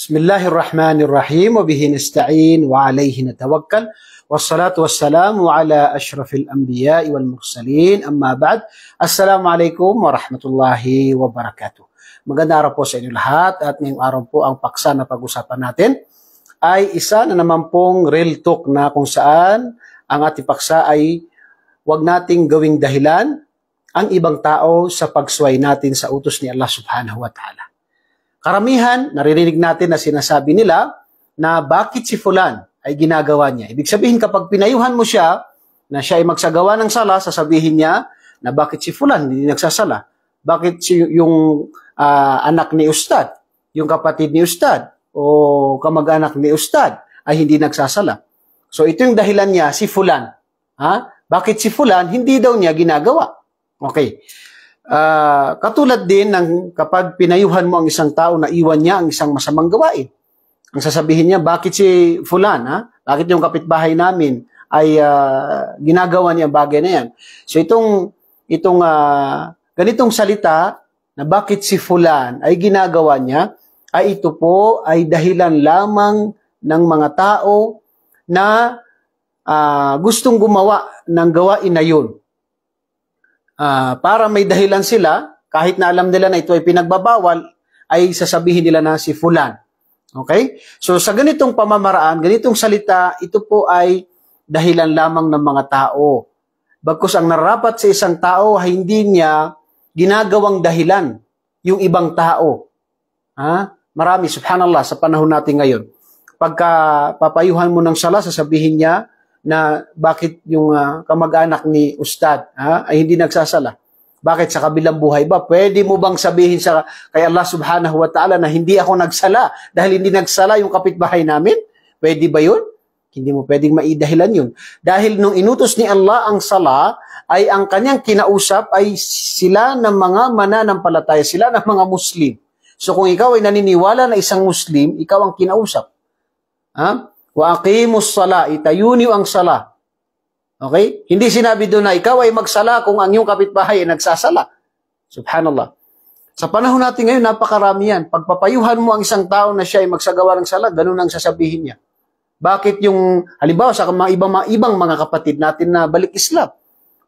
Bismillahirrahmanirrahim wa bihi nasta'in wa alayhi natawakkal wassalatu wassalamu ala ashrafil anbiya wal mursalin amma ba'd assalamu alaikum wa rahmatullahi wa barakatuh Magandang araw po sa inyo lahat at ngayong araw po ang paksa na pag-usapan natin ay isa na naman pong real talk na kung saan ang ating paksa ay huwag nating gawing dahilan ang ibang tao sa pagsway natin sa utos ni Allah subhanahu wa ta'ala. Karamihan, naririnig natin na sinasabi nila na bakit si Fulan ay ginagawa niya. Ibig sabihin kapag pinayuhan mo siya na siya ay magsagawa ng sala, sasabihin niya na bakit si Fulan hindi nagsasala? Bakit si yung uh, anak ni Ustad, yung kapatid ni Ustad, o kamag-anak ni Ustad ay hindi nagsasala? So ito yung dahilan niya, si Fulan. Ha? Bakit si Fulan hindi daw niya ginagawa? Okay. Uh, katulad din ng kapag pinayuhan mo ang isang tao na iwan niya ang isang masamang gawain. Ang sasabihin niya, bakit si Fulan, ha? bakit yung kapitbahay namin ay uh, ginagawa niya bagay na yan. So itong, itong uh, ganitong salita na bakit si Fulan ay ginagawa niya, ay ito po ay dahilan lamang ng mga tao na uh, gustong gumawa ng gawain na yun uh, para may dahilan sila, kahit na alam nila na ito ay pinagbabawal, ay sasabihin nila na si Fulan. Okay? So sa ganitong pamamaraan, ganitong salita, ito po ay dahilan lamang ng mga tao. Bagkus ang narapat sa isang tao ay hindi niya ginagawang dahilan yung ibang tao. Ha? Marami, subhanallah, sa panahon natin ngayon. Pagka papayuhan mo ng sala, sasabihin niya, na bakit yung uh, kamag-anak ni Ustad ha, ay hindi nagsasala. Bakit sa kabilang buhay ba? Pwede mo bang sabihin sa kay Allah subhanahu wa ta'ala na hindi ako nagsala dahil hindi nagsala yung kapitbahay namin? Pwede ba yun? Hindi mo pwedeng maidahilan yun. Dahil nung inutos ni Allah ang sala, ay ang kanyang kinausap ay sila ng mga mananampalataya, sila ng mga Muslim. So kung ikaw ay naniniwala na isang Muslim, ikaw ang kinausap. Ha? Wa aqimus sala, itayo niyo ang sala. Okay? Hindi sinabi doon na ikaw ay magsala kung ang iyong kapitbahay ay nagsasala. Subhanallah. Sa panahon natin ngayon, napakarami yan. Pagpapayuhan mo ang isang tao na siya ay magsagawa ng sala, ganun ang sasabihin niya. Bakit yung, halimbawa sa mga ibang, mga ibang mga kapatid natin na balik Islam,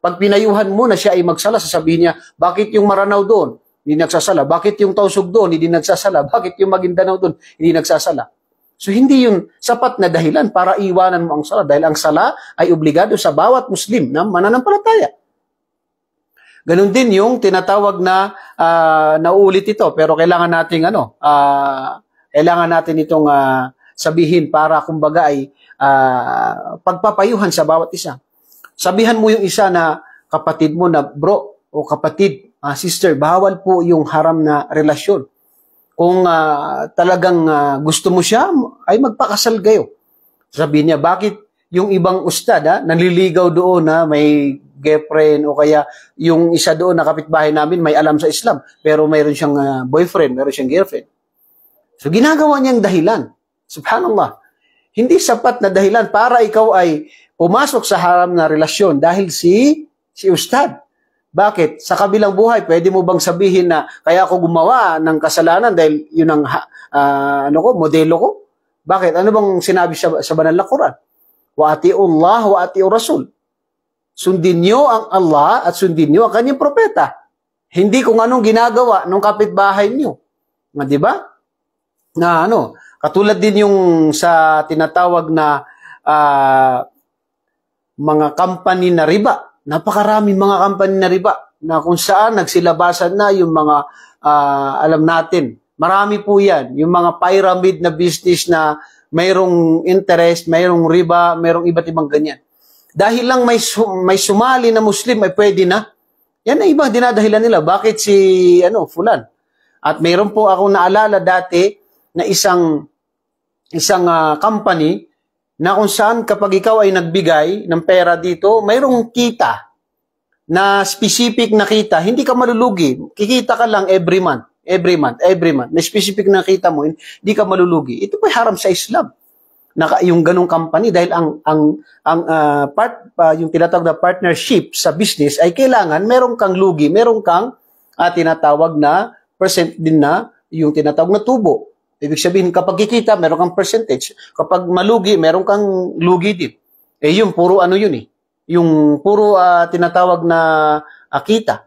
pag pinayuhan mo na siya ay magsala, sasabihin niya, bakit yung Maranao doon, hindi nagsasala? Bakit yung Tausug doon, hindi nagsasala? Bakit yung Maguindanao doon, hindi nagsasala? So hindi yun sapat na dahilan para iwanan mo ang sala dahil ang sala ay obligado sa bawat Muslim na mananampalataya. Ganun din yung tinatawag na uh, ah, naulit ito pero kailangan nating ano uh, kailangan natin itong uh, sabihin para kumbaga ay uh, pagpapayuhan sa bawat isa. Sabihan mo yung isa na kapatid mo na bro o kapatid, uh, sister, bawal po yung haram na relasyon. Kung uh, talagang uh, gusto mo siya, ay magpakasal kayo. Sabi niya, bakit yung ibang ustad, ha, ah, nanliligaw doon na may girlfriend o kaya yung isa doon na kapitbahay namin may alam sa Islam pero mayroon siyang uh, boyfriend, mayroon siyang girlfriend. So ginagawa niyang dahilan. Subhanallah. Hindi sapat na dahilan para ikaw ay pumasok sa haram na relasyon dahil si si ustad. Bakit? Sa kabilang buhay, pwede mo bang sabihin na kaya ako gumawa ng kasalanan dahil yun ang uh, ano ko, modelo ko? Bakit? Ano bang sinabi sa, sa banal na Quran? Wa Allah wa ati'u Rasul. Sundin niyo ang Allah at sundin niyo ang kanyang propeta. Hindi kung anong ginagawa ng kapitbahay niyo. Na, ah, di ba? Na ano, katulad din yung sa tinatawag na uh, mga company na riba napakaraming mga company na riba na kung saan nagsilabasan na yung mga uh, alam natin. Marami po yan. Yung mga pyramid na business na mayroong interest, mayroong riba, mayroong iba't ibang ganyan. Dahil lang may, sum may sumali na Muslim, ay pwede na. Yan ang ibang dinadahilan nila. Bakit si ano, Fulan? At mayroon po ako naalala dati na isang isang uh, company na kung saan kapag ikaw ay nagbigay ng pera dito, mayroong kita na specific na kita, hindi ka malulugi. Kikita ka lang every month, every month, every month. May specific na kita mo, hindi ka malulugi. Ito po haram sa Islam. Na, yung ganong company dahil ang ang ang uh, part uh, yung tinatawag na partnership sa business ay kailangan meron kang lugi, meron kang uh, tinatawag na percent din na yung tinatawag na tubo. Ibig sabihin, kapag kikita, meron kang percentage. Kapag malugi, meron kang lugi din. Eh yun, puro ano yun eh. Yung puro uh, tinatawag na akita. Ah,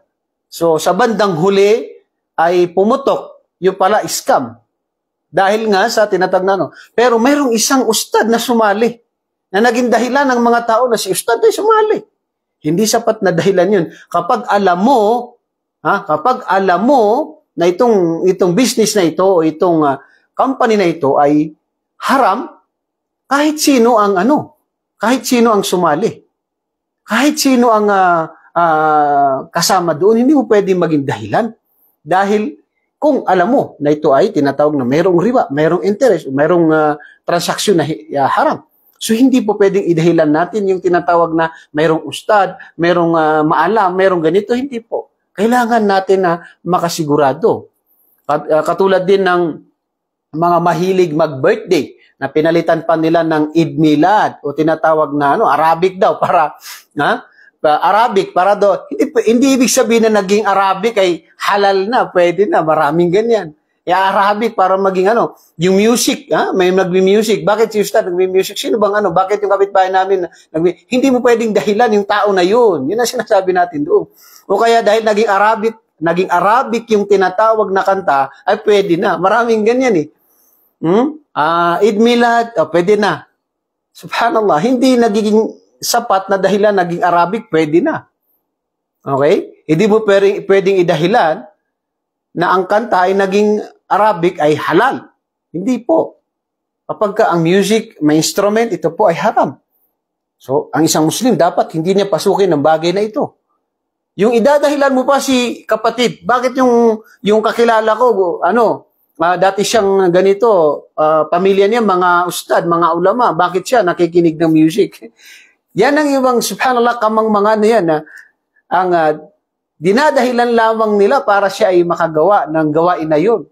so sa bandang huli ay pumutok yung pala scam. Dahil nga sa tinatag na ano. Pero merong isang ustad na sumali na naging dahilan ng mga tao na si ustad ay sumali. Hindi sapat na dahilan yun. Kapag alam mo, ha, kapag alam mo na itong, itong business na ito o itong uh, company na ito ay haram kahit sino ang ano, kahit sino ang sumali. Kahit sino ang uh, uh, kasama doon, hindi mo pwedeng maging dahilan. Dahil kung alam mo na ito ay tinatawag na mayroong riba, mayroong interest, mayroong uh, ah, transaksyon na uh, haram. So hindi po pwedeng idahilan natin yung tinatawag na mayroong ustad, mayroong uh, maala, mayroong ganito, hindi po. Kailangan natin na makasigurado. Kat, uh, katulad din ng mga mahilig mag-birthday na pinalitan pa nila ng Eid Milad o tinatawag na ano, Arabic daw para ha? Arabic para do hindi, hindi ibig sabihin na naging Arabic ay halal na, pwede na, maraming ganyan. E Arabic para maging ano, yung music, ha? may nagbi music Bakit si Ustad nagbi music Sino bang ano? Bakit yung kapitbahay namin nagbi Hindi mo pwedeng dahilan yung tao na yun. Yun ang sinasabi natin doon. O kaya dahil naging Arabic, naging Arabic yung tinatawag na kanta, ay pwede na. Maraming ganyan eh. Hmm? Uh, Eid Milad, oh, pwede na. Subhanallah, hindi nagiging sapat na dahilan naging Arabic, pwede na. Okay? Hindi mo pwedeng, pwedeng idahilan na ang kanta ay naging Arabic ay halal. Hindi po. Kapag ka ang music, may instrument, ito po ay haram. So, ang isang Muslim dapat hindi niya pasukin ang bagay na ito. Yung idadahilan mo pa si kapatid, bakit yung, yung kakilala ko, ano, uh, dati siyang ganito, uh, pamilya niya, mga ustad, mga ulama, bakit siya nakikinig ng music? yan ang ibang, subhanallah, kamang mga ano yan, uh, ang uh, dinadahilan lamang nila para siya ay makagawa ng gawain na yun.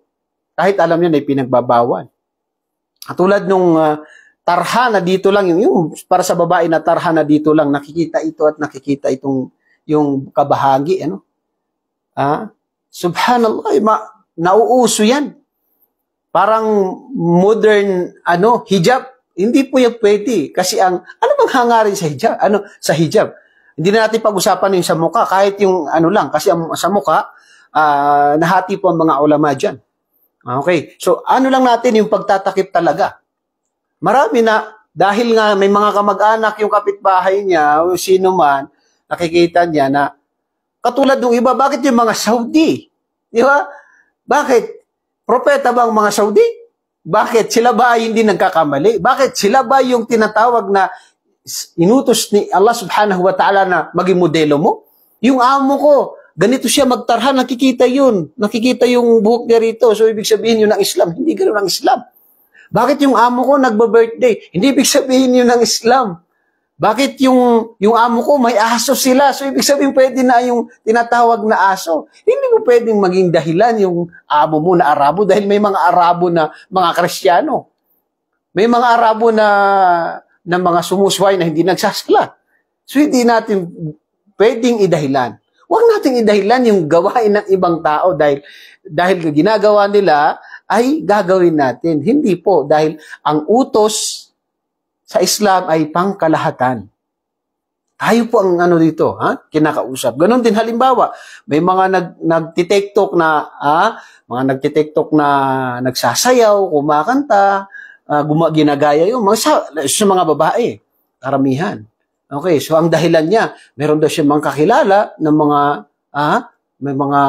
Kahit alam niya na ipinagbabawal. Katulad nung uh, tarhana dito lang, yung, yung para sa babae na tarhana dito lang, nakikita ito at nakikita itong yung kabahagi. Ano? Ah, subhanallah, ma, nauuso yan parang modern ano hijab. Hindi po yung pwede kasi ang ano bang hangarin sa hijab? Ano sa hijab? Hindi na natin pag-usapan yung sa mukha kahit yung ano lang kasi ang, sa mukha uh, nahati po ang mga ulama diyan. Ah, okay. So ano lang natin yung pagtatakip talaga. Marami na dahil nga may mga kamag-anak yung kapitbahay niya o sino man nakikita niya na katulad ng iba bakit yung mga Saudi? Di ba? Bakit? Propeta ba ang mga Saudi? Bakit? Sila ba hindi nagkakamali? Bakit? Sila ba yung tinatawag na inutos ni Allah subhanahu wa ta'ala na maging modelo mo? Yung amo ko, ganito siya magtarha, nakikita yun. Nakikita yung buhok niya rito. So, ibig sabihin yun ang Islam. Hindi ganun ang Islam. Bakit yung amo ko nagba-birthday? Hindi ibig sabihin yun ang Islam. Bakit yung, yung amo ko, may aso sila. So, ibig sabihin, pwede na yung tinatawag na aso. Hindi mo pwedeng maging dahilan yung amo mo na Arabo dahil may mga Arabo na mga Kristiyano. May mga Arabo na, na mga sumusway na hindi nagsasala. So, hindi natin pwedeng idahilan. Huwag nating idahilan yung gawain ng ibang tao dahil dahil ginagawa nila ay gagawin natin. Hindi po dahil ang utos sa Islam ay pangkalahatan. Tayo po ang ano dito, ha? kinakausap. Ganon din halimbawa, may mga nag, nagtitiktok na, ha? mga nagtitiktok na nagsasayaw, kumakanta, uh, guma, ginagaya yung mga, sa, sa mga babae, karamihan. Okay, so ang dahilan niya, meron daw siyang mga kakilala ng mga ah, may mga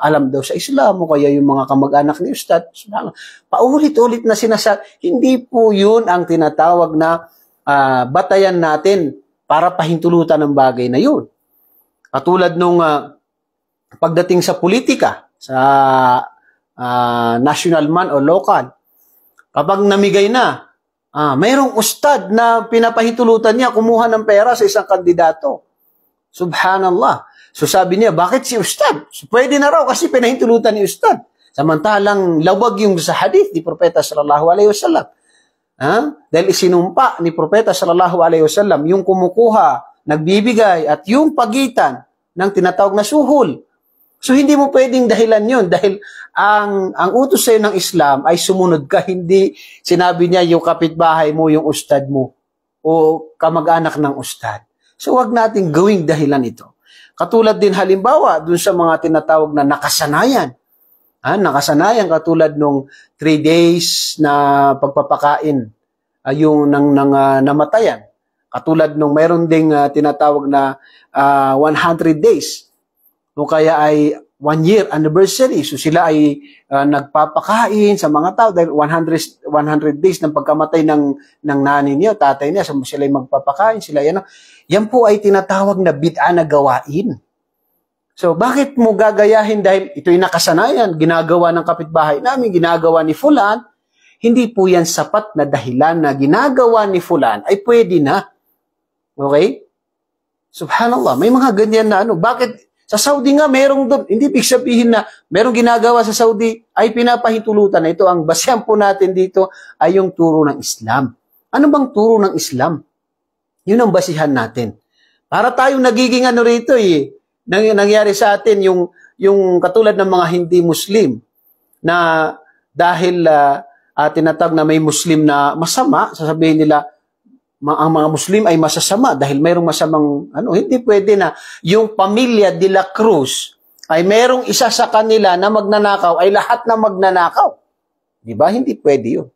alam daw sa Islam o kaya yung mga kamag-anak ni Ustad. Paulit-ulit na sinasabi, hindi po yun ang tinatawag na uh, batayan natin para pahintulutan ng bagay na yun. Katulad nung uh, pagdating sa politika, sa uh, national man o local, kapag namigay na, ah, mayroong ustad na pinapahintulutan niya kumuha ng pera sa isang kandidato. Subhanallah. So sabi niya, bakit si Ustad? So, pwede na raw kasi pinahintulutan ni Ustad. Samantalang lawag yung sa hadith ni Propeta sallallahu alaihi wasallam. Ha? Dahil isinumpa ni Propeta sallallahu alaihi wasallam yung kumukuha, nagbibigay at yung pagitan ng tinatawag na suhul. So hindi mo pwedeng dahilan 'yon dahil ang ang utos sa'yo ng Islam ay sumunod ka hindi sinabi niya yung kapitbahay mo yung ustad mo o kamag-anak ng ustad. So wag nating gawing dahilan ito. Katulad din halimbawa dun sa mga tinatawag na nakasanayan. Ha, nakasanayan katulad nung 3 days na pagpapakain uh, yung ng, ng uh, ah, namatayan. Katulad nung mayroon ding uh, tinatawag na uh, 100 days. O kaya ay one year anniversary. So sila ay uh, nagpapakain sa mga tao dahil 100 100 days ng pagkamatay ng ng nanay niya, tatay niya, so sila ay magpapakain, sila yan. Yan po ay tinatawag na bid'a na gawain. So bakit mo gagayahin dahil ito'y nakasanayan, ginagawa ng kapitbahay namin, ginagawa ni fulan, hindi po yan sapat na dahilan na ginagawa ni fulan ay pwede na. Okay? Subhanallah, may mga ganyan na ano. Bakit sa Saudi nga, merong doon. Hindi ibig sabihin na merong ginagawa sa Saudi ay pinapahintulutan na ito. Ang basehan po natin dito ay yung turo ng Islam. Ano bang turo ng Islam? Yun ang basihan natin. Para tayong nagiging ano rito eh, nang, nangyari sa atin yung, yung katulad ng mga hindi Muslim na dahil uh, ah, uh, ah, tinatag na may Muslim na masama, sasabihin nila, ang mga Muslim ay masasama dahil mayroong masamang ano, hindi pwede na yung pamilya de la Cruz ay mayroong isa sa kanila na magnanakaw ay lahat na magnanakaw. Di ba? Hindi pwede yun.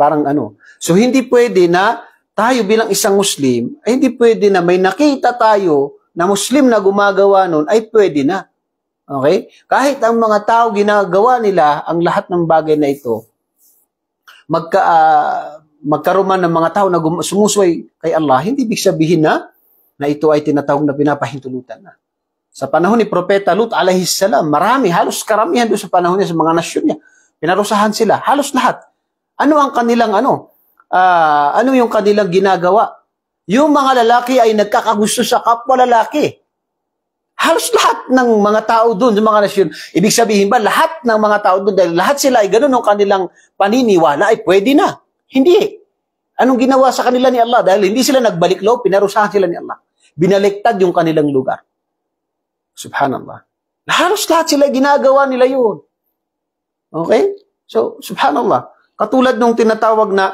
Parang ano. So hindi pwede na tayo bilang isang Muslim, ay eh, hindi pwede na may nakita tayo na Muslim na gumagawa noon ay pwede na. Okay? Kahit ang mga tao ginagawa nila ang lahat ng bagay na ito, magka, uh, magkaroon man ng mga tao na sumusway kay Allah, hindi ibig sabihin na na ito ay tinatawag na pinapahintulutan na. Sa panahon ni Propeta Lut alayhis salam, marami, halos karamihan doon sa panahon niya sa mga nasyon niya. Pinarusahan sila, halos lahat. Ano ang kanilang ano? Uh, ano yung kanilang ginagawa? Yung mga lalaki ay nagkakagusto sa kapwa lalaki. Halos lahat ng mga tao doon, sa mga nasyon, ibig sabihin ba lahat ng mga tao doon, dahil lahat sila ay ganun ang kanilang paniniwala, ay pwede na. Hindi. Anong ginawa sa kanila ni Allah? Dahil hindi sila nagbalik loob, pinarusahan sila ni Allah. Binaliktad yung kanilang lugar. Subhanallah. Halos lahat sila ginagawa nila yun. Okay? So, subhanallah. Katulad nung tinatawag na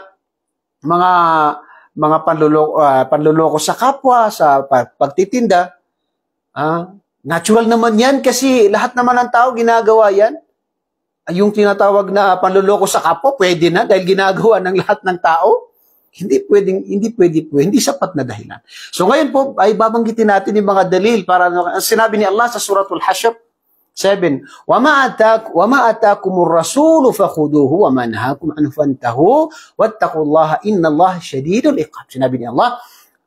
mga mga panluloko, uh, panluloko sa kapwa, sa pagtitinda, uh, natural naman yan kasi lahat naman ng tao ginagawa yan yung tinatawag na panluloko sa kapwa, pwede na dahil ginagawa ng lahat ng tao. Hindi pwedeng hindi pwede po, hindi sapat na dahilan. So ngayon po ay babanggitin natin yung mga dalil para sinabi ni Allah sa suratul Hashr 7, "Wa ma atak wa ma atakumur rasulu fakhuduhu wa man nahakum anhu fantahu wattaqullaha innallaha shadidul iqab." Sinabi ni Allah,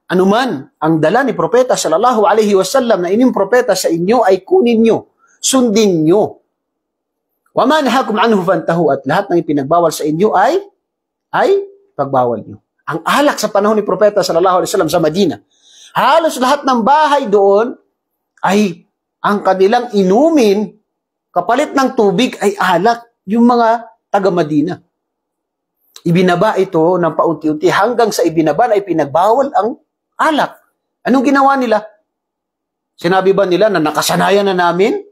anuman ang dala ni propeta sallallahu alaihi wasallam na inyong propeta sa inyo ay kunin niyo, sundin niyo Waman hakum anhu fantahu at lahat ng ipinagbawal sa inyo ay ay pagbawal nyo. Ang alak sa panahon ni Propeta sallallahu alaihi wasallam sa Madina. Halos lahat ng bahay doon ay ang kanilang inumin kapalit ng tubig ay alak yung mga taga Madina. Ibinaba ito ng paunti-unti hanggang sa ibinaba na ipinagbawal ang alak. Anong ginawa nila? Sinabi ba nila na nakasanayan na namin?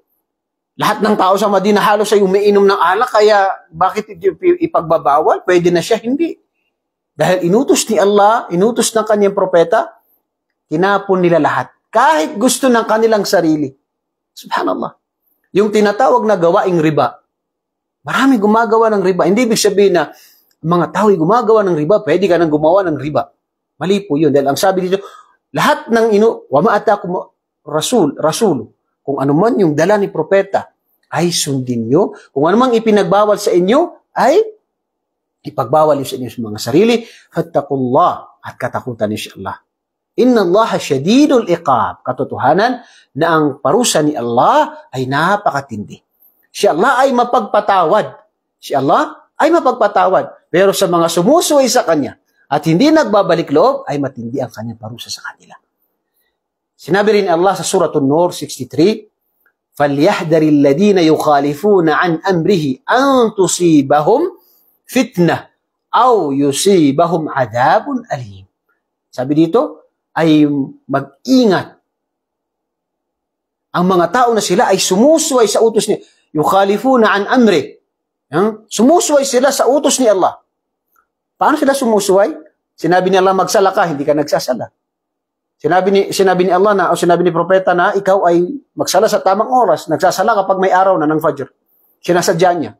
Lahat ng tao sa Madina halos ay umiinom ng alak, kaya bakit ipagbabawal? Pwede na siya, hindi. Dahil inutos ni Allah, inutos ng kanyang propeta, kinapon nila lahat. Kahit gusto ng kanilang sarili. Subhanallah. Yung tinatawag na gawaing riba. Marami gumagawa ng riba. Hindi ibig sabihin na mga tao ay gumagawa ng riba, pwede ka nang gumawa ng riba. Mali po yun. Dahil ang sabi dito, lahat ng inu, wa ma'atakum rasul, rasul, kung anuman yung dala ni propeta, ay sundin nyo. Kung anumang ipinagbawal sa inyo, ay ipagbawal nyo sa inyo sa mga sarili. Fattakullah at katakutan niyo si Allah. Inna Allah syadidul iqab. Katotohanan na ang parusa ni Allah ay napakatindi. Si Allah ay mapagpatawad. Si Allah ay mapagpatawad. Pero sa mga sumusuway sa Kanya at hindi nagbabalik loob, ay matindi ang Kanyang parusa sa kanila. Sinabi rin Allah sa Surah An-Nur 63, فَلْيَحْدَرِ الَّذِينَ يُخَالِفُونَ عَنْ أَمْرِهِ أَنْ تُصِيبَهُمْ فِتْنَةً أَوْ يُصِيبَهُمْ عَذَابٌ أَلِيمٌ Sabi dito, ay mag-ingat ang mga tao na sila ay sumusway sa utos ni yukhalifuna an amri. Huh? Sumusway sila sa utos ni Allah. Paano sila sumusway? Sinabi ni Allah, magsala ka, hindi ka nagsasala. Sinabi ni, sinabi ni Allah na, o sinabi ni propeta na, ikaw ay magsala sa tamang oras, nagsasala kapag may araw na ng Fajr. Sinasadya niya.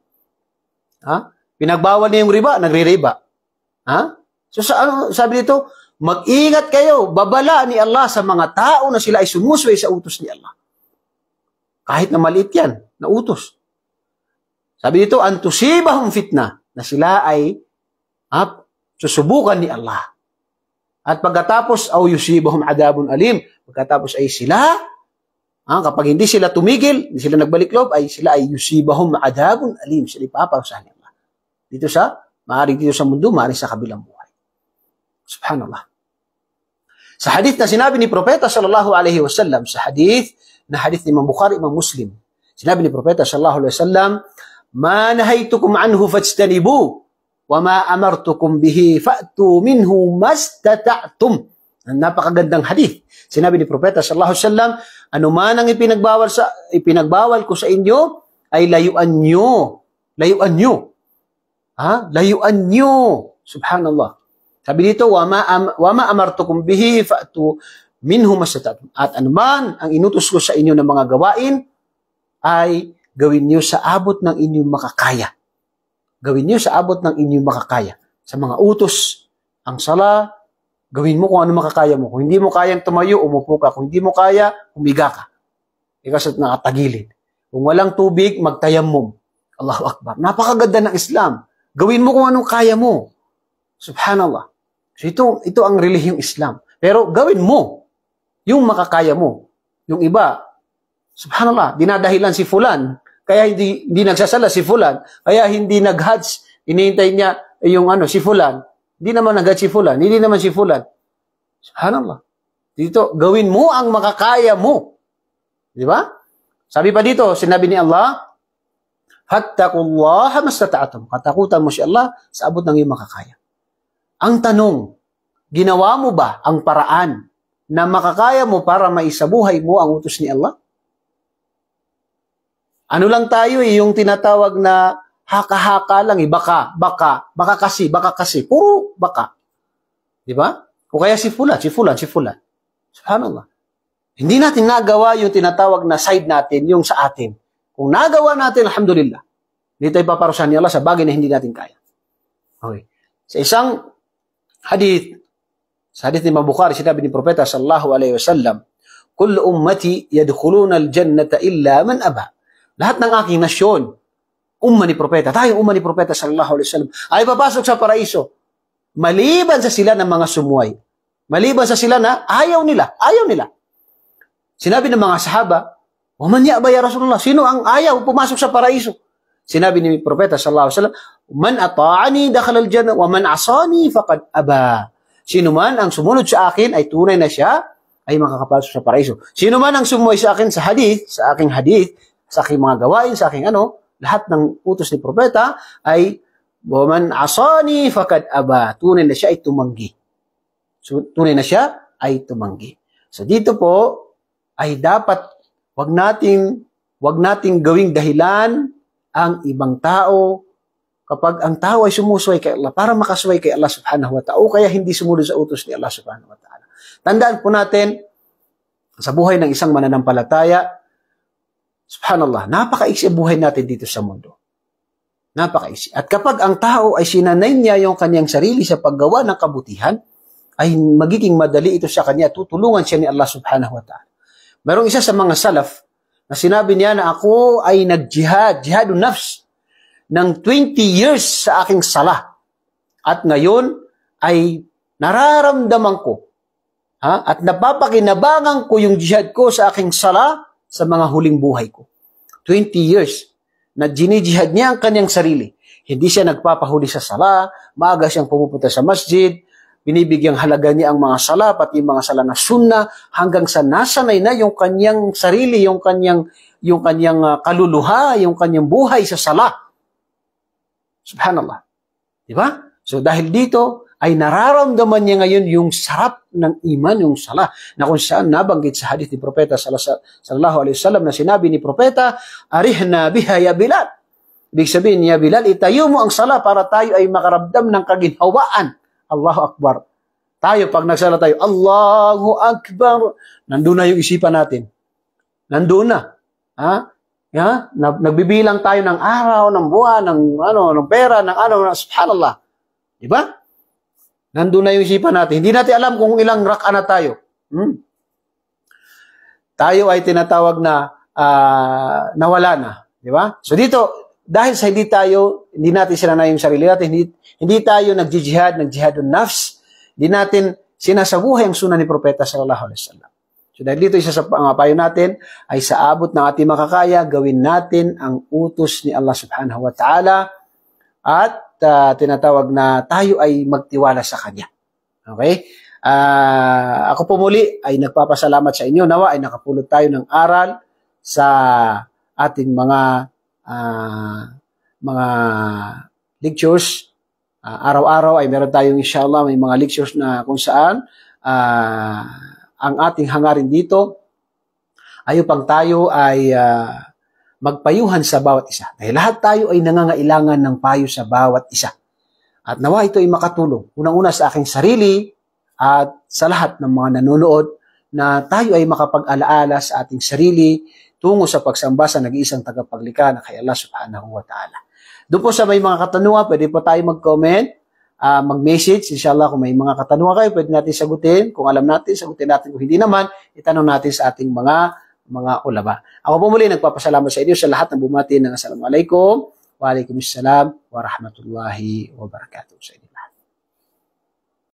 Ha? Pinagbawal niya yung riba, nagre-riba. Ha? So sa, ano, sabi dito, mag-ingat kayo, babala ni Allah sa mga tao na sila ay sumusway sa utos ni Allah. Kahit na maliit yan, na utos. Sabi dito, antusibahum fitna, na sila ay up, susubukan ni Allah. At pagkatapos, au yusibahum adabun alim. Pagkatapos ay sila, ah, kapag hindi sila tumigil, hindi sila nagbalik loob, ay sila ay yusibahum adabun alim. Sila ipaparusahan nila. Dito sa, maaaring dito sa mundo, maaaring sa kabilang buhay. Subhanallah. Sa hadith na sinabi ni Propeta sallallahu alaihi wasallam, sa hadith na hadith ni Imam Bukhari, Imam Muslim, sinabi ni Propeta sallallahu alaihi wasallam, "Ma nahaytukum anhu fajtanibu." وَمَا أَمَرْتُكُمْ بِهِ فَأْتُوا مِنْهُ مَسْتَتَعْتُمْ Ang napakagandang hadith. Sinabi ni Propeta sallallahu alaihi wasallam, ano man ang ipinagbawal sa ipinagbawal ko sa inyo ay layuan nyo. Layuan nyo. Ha? Layuan nyo. Subhanallah. Sabi dito, wama, am, wama amartukum bihi fa'tu minhu masatatum. At anuman ang inutos ko sa inyo ng mga gawain ay gawin nyo sa abot ng inyong makakaya gawin niyo sa abot ng inyong makakaya. Sa mga utos, ang sala, gawin mo kung ano makakaya mo. Kung hindi mo kayang tumayo, umupo ka. Kung hindi mo kaya, humiga ka. Ikas at nakatagilid. Kung walang tubig, magtayamum. Allahu Akbar. Napakaganda ng Islam. Gawin mo kung anong kaya mo. Subhanallah. So ito, ito ang relihiyong Islam. Pero gawin mo yung makakaya mo. Yung iba, subhanallah, dinadahilan si fulan kaya hindi, hindi nagsasala si Fulan. Kaya hindi nag-hajj. Inihintay niya yung ano, si Fulan. Hindi naman nag si Fulan. Hindi naman si Fulan. Subhanallah. Dito, gawin mo ang makakaya mo. Di ba? Sabi pa dito, sinabi ni Allah, Hattakullaha mastata'atum. Katakutan mo si Allah sa abot ng iyong makakaya. Ang tanong, ginawa mo ba ang paraan na makakaya mo para maisabuhay mo ang utos ni Allah? Ano lang tayo eh, yung tinatawag na haka-haka lang eh, baka, baka, baka kasi, baka kasi, puro baka. Di ba? O kaya si fulan, si fulan, si fulan. Subhanallah. Hindi natin nagawa yung tinatawag na side natin, yung sa atin. Kung nagawa natin, alhamdulillah. Hindi tayo paparusahan ni Allah sa bagay na hindi natin kaya. Okay. Sa isang hadith, sa hadith ni Mabukhari, sinabi ni Propeta sallallahu alaihi wasallam, Kullu ummati yadkhuluna al-jannata illa man aba. Lahat ng aking nasyon, umma ni propeta, tayo umma ni propeta sallallahu alaihi wasallam, ay papasok sa paraiso. Maliban sa sila ng mga sumuway. Maliban sa sila na ayaw nila, ayaw nila. Sinabi ng mga sahaba, Waman ya ba ya Rasulullah? Sino ang ayaw pumasok sa paraiso? Sinabi ni Propeta sallallahu alaihi wasallam, "Man ata'ani dakhala al-jannah wa man asani faqad aba." Sino man ang sumunod sa akin ay tunay na siya ay makakapasok sa paraiso. Sino man ang sumuway sa akin sa hadith, sa aking hadith, sa aking mga gawain, sa aking ano, lahat ng utos ni propeta ay Waman asani fakad aba. Tunay na siya ay tumanggi. So, tunay na siya ay tumanggi. So, dito po ay dapat wag nating wag nating gawing dahilan ang ibang tao kapag ang tao ay sumusway kay Allah para makasway kay Allah subhanahu wa ta'ala o kaya hindi sumunod sa utos ni Allah subhanahu wa ta'ala. Tandaan po natin, sa buhay ng isang mananampalataya, Subhanallah, napakaiksi buhay natin dito sa mundo. Napakaiksi. At kapag ang tao ay sinanay niya yung kanyang sarili sa paggawa ng kabutihan, ay magiging madali ito sa kanya, tutulungan siya ni Allah subhanahu wa ta'ala. Merong isa sa mga salaf na sinabi niya na ako ay nagjihad, jihadun nafs, ng 20 years sa aking sala. At ngayon ay nararamdaman ko ha? at napapakinabangan ko yung jihad ko sa aking sala sa mga huling buhay ko. 20 years na ginijihad niya ang kanyang sarili. Hindi siya nagpapahuli sa sala, maaga siyang pumupunta sa masjid, binibigyang halaga niya ang mga sala, pati mga sala na sunna, hanggang sa nasanay na yung kanyang sarili, yung kanyang, yung kanyang uh, kaluluha, yung kanyang buhay sa sala. Subhanallah. Di ba? So dahil dito, ay nararamdaman niya ngayon yung sarap ng iman, yung sala, na kung saan nabanggit sa hadith ni Propeta sallallahu alaihi wasallam na sinabi ni Propeta, Arihna biha ya Bilal. Ibig sabihin niya, Bilal, itayo mo ang sala para tayo ay makaramdam ng kaginhawaan. Allahu Akbar. Tayo, pag nagsala tayo, Allahu Akbar. Nandun na yung isipan natin. Nandun na. Ha? Yeah? Nagbibilang tayo ng araw, ng buwan, ng ano, ng pera, ng ano, subhanallah. Di ba? Nandun na yung isipan natin. Hindi natin alam kung ilang rak'a na tayo. Hmm? Tayo ay tinatawag na uh, nawala na. Di ba? So dito, dahil sa hindi tayo, hindi natin sinanay yung sarili natin, hindi, hindi tayo nagjijihad, nagjihad ng nafs, hindi natin sinasabuhay ang sunan ni Propeta Sallallahu Alaihi Wasallam. So dahil dito, isa sa mga payo natin ay sa abot ng ating makakaya, gawin natin ang utos ni Allah Subhanahu Wa Ta'ala at uh, tinatawag na tayo ay magtiwala sa Kanya. Okay? Uh, ako po muli ay nagpapasalamat sa inyo. Nawa ay nakapulot tayo ng aral sa ating mga uh, mga lectures. Uh, araw-araw ay meron tayong inshallah may mga lectures na kung saan uh, ang ating hangarin dito ay upang tayo ay uh, magpayuhan sa bawat isa. Dahil lahat tayo ay nangangailangan ng payo sa bawat isa. At nawa ito ay makatulong, unang-una sa aking sarili at sa lahat ng mga nanonood na tayo ay makapag-alaala sa ating sarili tungo sa pagsamba sa nag-iisang tagapaglikha na kay Allah subhanahu wa ta'ala. Doon po sa may mga katanungan, pwede po tayo mag-comment, uh, mag-message. Inshallah, kung may mga katanungan kayo, pwede natin sagutin. Kung alam natin, sagutin natin. Kung hindi naman, itanong natin sa ating mga mga ulaba. Ako po muli nagpapasalamat sa inyo sa lahat ng bumati ng Assalamualaikum, Waalaikumsalam, Warahmatullahi Wabarakatuh sa inyo.